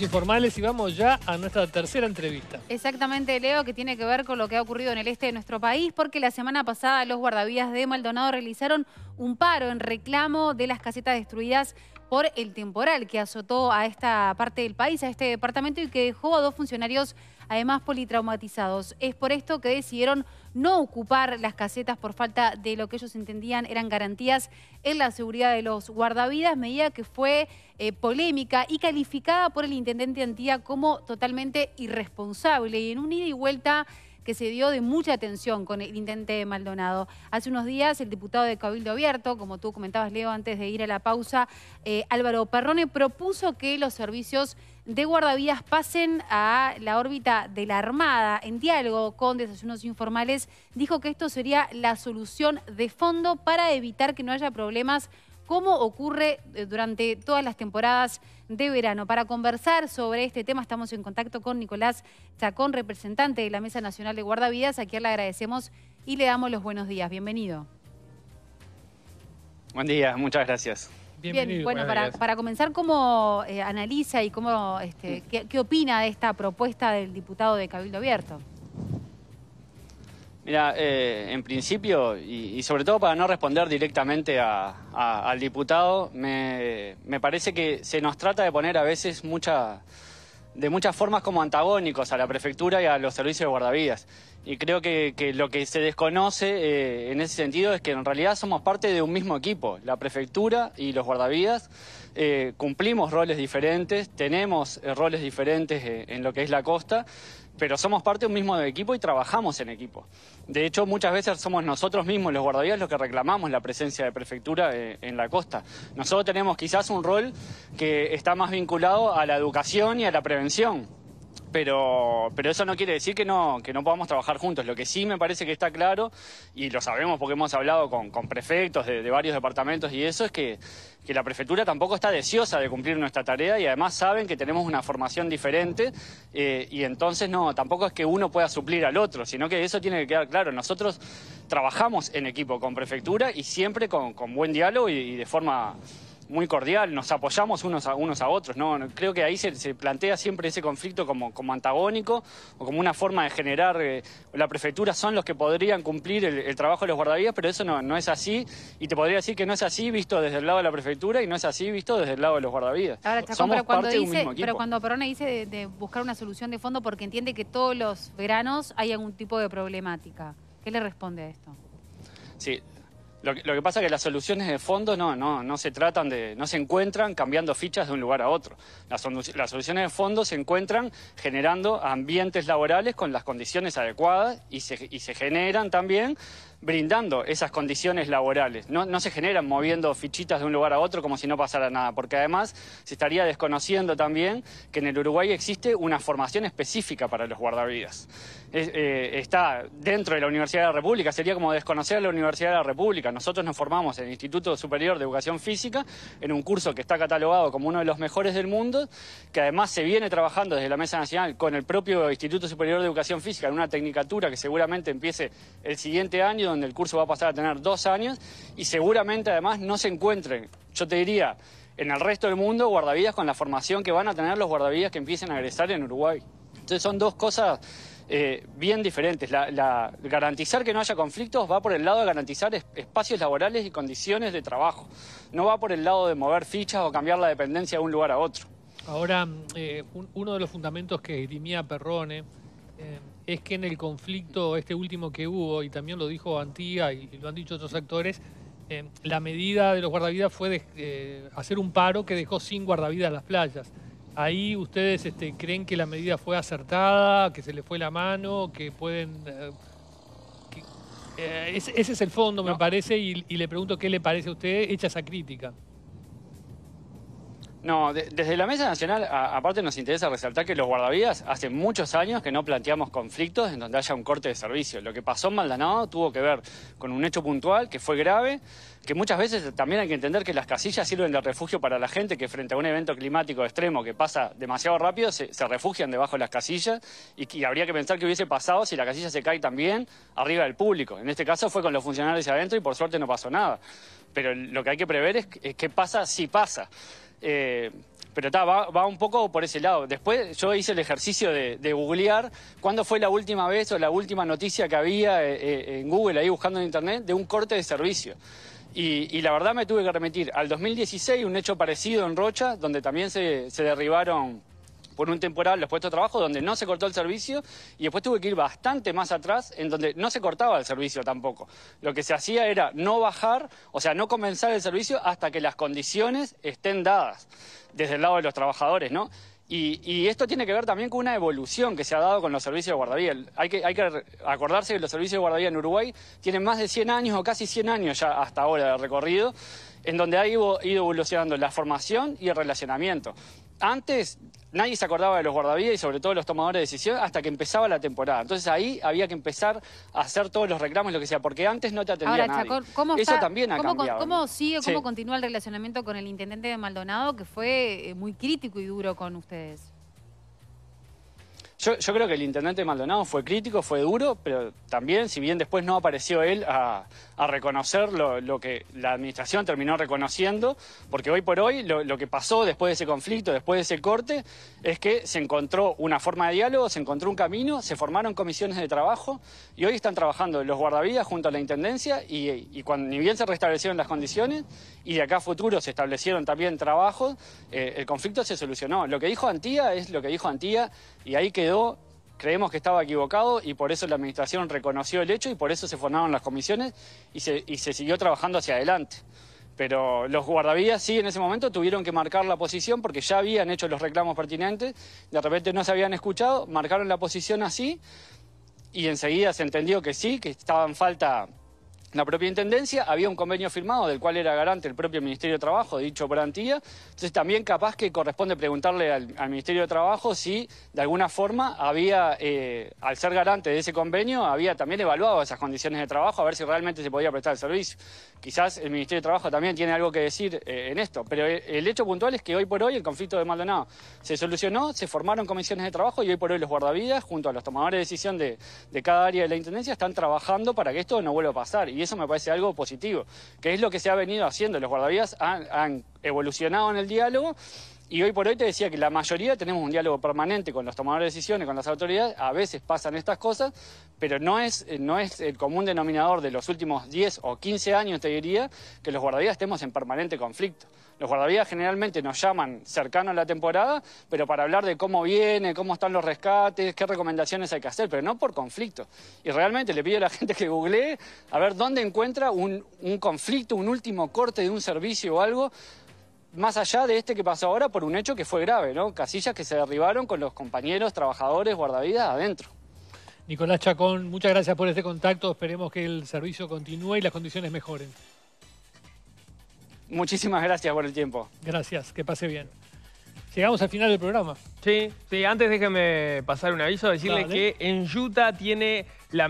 informales y vamos ya a nuestra tercera entrevista. Exactamente, Leo, que tiene que ver con lo que ha ocurrido en el este de nuestro país, porque la semana pasada los guardavías de Maldonado realizaron un paro en reclamo de las casetas destruidas por el temporal que azotó a esta parte del país, a este departamento y que dejó a dos funcionarios además politraumatizados. Es por esto que decidieron no ocupar las casetas por falta de lo que ellos entendían eran garantías en la seguridad de los guardavidas, medida que fue eh, polémica y calificada por el intendente Antía como totalmente irresponsable y en un ida y vuelta que se dio de mucha atención con el intendente de Maldonado. Hace unos días el diputado de Cabildo Abierto, como tú comentabas Leo antes de ir a la pausa, eh, Álvaro Perrone propuso que los servicios de guardavías pasen a la órbita de la Armada. En diálogo con desayunos informales, dijo que esto sería la solución de fondo para evitar que no haya problemas como ocurre eh, durante todas las temporadas de verano. Para conversar sobre este tema estamos en contacto con Nicolás Chacón, representante de la Mesa Nacional de Guardavidas, a quien le agradecemos y le damos los buenos días. Bienvenido. Buen día, muchas gracias. Bienvenido, Bien, bueno, para, comenzar, ¿cómo eh, analiza y cómo, este, qué, qué opina de esta propuesta del diputado de Cabildo Abierto? Mira, eh, en principio, y, sobre todo para no responder directamente al diputado, me, parece que se nos trata de poner a veces mucha, de muchas formas como antagónicos a la prefectura y a los servicios de guardavidas. Y creo que, lo que se desconoce eh, en ese sentido es que en realidad somos parte de un mismo equipo, la prefectura y los guardavidas. Eh, cumplimos roles diferentes, tenemos roles diferentes en lo que es la costa pero somos parte un mismo equipo y trabajamos en equipo. De hecho, muchas veces somos nosotros mismos, los guardavías, los que reclamamos la presencia de prefectura eh, en la costa. Nosotros tenemos quizás un rol que está más vinculado a la educación y a la prevención pero, pero eso no quiere decir que no, que no podamos trabajar juntos. Lo que sí me parece que está claro, y lo sabemos porque hemos hablado con, prefectos de, varios departamentos y eso, es que, la prefectura tampoco está deseosa de cumplir nuestra tarea y además saben que tenemos una formación diferente eh, y entonces no, tampoco es que uno pueda suplir al otro, sino que eso tiene que quedar claro. Nosotros trabajamos en equipo con prefectura y siempre con, buen diálogo y de forma muy cordial, nos apoyamos unos a, unos a otros, ¿no? Creo que ahí se, plantea siempre ese conflicto como, como, antagónico o como una forma de generar... Eh, la prefectura son los que podrían cumplir el, trabajo de los guardavías, pero eso no, es así y te podría decir que no es así visto desde el lado de la prefectura y no es así visto desde el lado de los guardavías. Ahora, Chacón, pero, cuando pero cuando Perona dice de buscar una solución de fondo porque entiende que todos los veranos hay algún tipo de problemática, ¿qué le responde a esto? Sí, lo que, pasa es que las soluciones de fondo no, no, no se tratan de, no se encuentran cambiando fichas de un lugar a otro. Las, las soluciones de fondo se encuentran generando ambientes laborales con las condiciones adecuadas y se, y se generan también brindando esas condiciones laborales. No, se generan moviendo fichitas de un lugar a otro como si no pasara nada, porque además se estaría desconociendo también que en el Uruguay existe una formación específica para los guardavidas. Eh, está dentro de la Universidad de la República, sería como desconocer a la Universidad de la República. Nosotros nos formamos en el Instituto Superior de Educación Física en un curso que está catalogado como uno de los mejores del mundo, que además se viene trabajando desde la Mesa Nacional con el propio Instituto Superior de Educación Física en una tecnicatura que seguramente empiece el siguiente año donde el curso va a pasar a tener dos años y seguramente además no se encuentren, yo te diría, en el resto del mundo guardavidas con la formación que van a tener los guardavidas que empiecen a egresar en Uruguay. Entonces son dos cosas eh, bien diferentes. La, garantizar que no haya conflictos va por el lado de garantizar espacios laborales y condiciones de trabajo. No va por el lado de mover fichas o cambiar la dependencia de un lugar a otro. Ahora, mm, eh, uno de los fundamentos que dirimía Perrone eh, es que en el conflicto este último que hubo, y también lo dijo Antía y lo han dicho otros actores, eh, la medida de los guardavidas fue de, eh, hacer un paro que dejó sin guardavidas las playas. Ahí ustedes este, creen que la medida fue acertada, que se le fue la mano, que pueden... Eh, ese, es el fondo, me parece, y, y le pregunto qué le parece a usted hecha esa crítica. No, desde la Mesa Nacional, aparte nos interesa resaltar que los guardavidas hace muchos años que no planteamos conflictos en donde haya un corte de servicio. Lo que pasó en Maldanado tuvo que ver con un hecho puntual que fue grave, que muchas veces también hay que entender que las casillas sirven de refugio para la gente que frente a un evento climático extremo que pasa demasiado rápido, se, refugian debajo de las casillas y, habría que pensar que hubiese pasado si la casilla se cae también arriba del público. En este caso fue con los funcionarios adentro y por suerte no pasó nada. Pero lo que hay que prever es, es qué pasa si pasa. Eh, pero va, un poco por ese lado. Después yo hice el ejercicio de, googlear cuándo fue la última vez o la última noticia que había eh, eh, en Google, ahí buscando en Internet, de un corte de servicio. Y, la verdad me tuve que remitir al 2016, un hecho parecido en Rocha, donde también se, se derribaron por un temporal los puestos de trabajo donde no se cortó el servicio y después tuve que ir bastante más atrás en donde no se cortaba el servicio tampoco. Lo que se hacía era no bajar, o sea, no comenzar el servicio hasta que las condiciones estén dadas desde el lado de los trabajadores, ¿no? Y, esto tiene que ver también con una evolución que se ha dado con los servicios de guardavía. Hay que, hay que acordarse que los servicios de guardavía en Uruguay tienen más de 100 años o casi 100 años ya hasta ahora de recorrido, en donde ha ido evolucionando la formación y el relacionamiento antes nadie se acordaba de los guardavidas y sobre todo los tomadores de decisión hasta que empezaba la temporada. Entonces ahí había que empezar a hacer todos los reclamos, lo que sea, porque antes no te atendía Ahora, nadie. ¿cómo Eso también ha cómo, cambiado. ¿Cómo sigue, cómo continúa el relacionamiento con el intendente de Maldonado, que fue eh, muy crítico y duro con ustedes? Yo, creo que el intendente Maldonado fue crítico, fue duro, pero también, si bien después no apareció él a, reconocer lo, que la administración terminó reconociendo, porque hoy por hoy lo, que pasó después de ese conflicto, después de ese corte, es que se encontró una forma de diálogo, se encontró un camino, se formaron comisiones de trabajo y hoy están trabajando los guardavidas junto a la intendencia y, cuando ni bien se restablecieron las condiciones y de acá a futuro se establecieron también trabajos, eh, el conflicto se solucionó. Lo que dijo Antía es lo que dijo Antía y ahí quedó creemos que estaba equivocado y por eso la administración reconoció el hecho y por eso se formaron las comisiones y se, y se siguió trabajando hacia adelante. Pero los guardavías sí en ese momento tuvieron que marcar la posición porque ya habían hecho los reclamos pertinentes, de repente no se habían escuchado, marcaron la posición así y enseguida se entendió que sí, que estaba en falta la propia Intendencia, había un convenio firmado del cual era garante el propio Ministerio de Trabajo, dicho garantía. Entonces también capaz que corresponde preguntarle al, Ministerio de Trabajo si de alguna forma había, eh, al ser garante de ese convenio, había también evaluado esas condiciones de trabajo, a ver si realmente se podía prestar el servicio. Quizás el Ministerio de Trabajo también tiene algo que decir eh, en esto, pero eh, el hecho puntual es que hoy por hoy el conflicto de Maldonado se solucionó, se formaron comisiones de trabajo y hoy por hoy los guardavidas, junto a los tomadores de decisión de, cada área de la Intendencia, están trabajando para que esto no vuelva a pasar eso me parece algo positivo, que es lo que se ha venido haciendo. Los guardavías han, evolucionado en el diálogo. Y hoy por hoy te decía que la mayoría tenemos un diálogo permanente con los tomadores de decisiones, con las autoridades, a veces pasan estas cosas, pero no es, eh, no es el común denominador de los últimos 10 o 15 años, te diría, que los guardavías estemos en permanente conflicto. Los guardavidas generalmente nos llaman cercano a la temporada, pero para hablar de cómo viene, cómo están los rescates, qué recomendaciones hay que hacer, pero no por conflicto. Y realmente le pido a la gente que googlee a ver dónde encuentra un, conflicto, un último corte de un servicio o algo más allá de este que pasó ahora por un hecho que fue grave, ¿no? Casillas que se derribaron con los compañeros, trabajadores, guardavidas adentro. Nicolás Chacón, muchas gracias por este contacto. Esperemos que el servicio continúe y las condiciones mejoren. Muchísimas gracias por el tiempo. Gracias, que pase bien. Llegamos al final del programa. Sí, sí, antes déjeme pasar un aviso, decirle que en Utah tiene la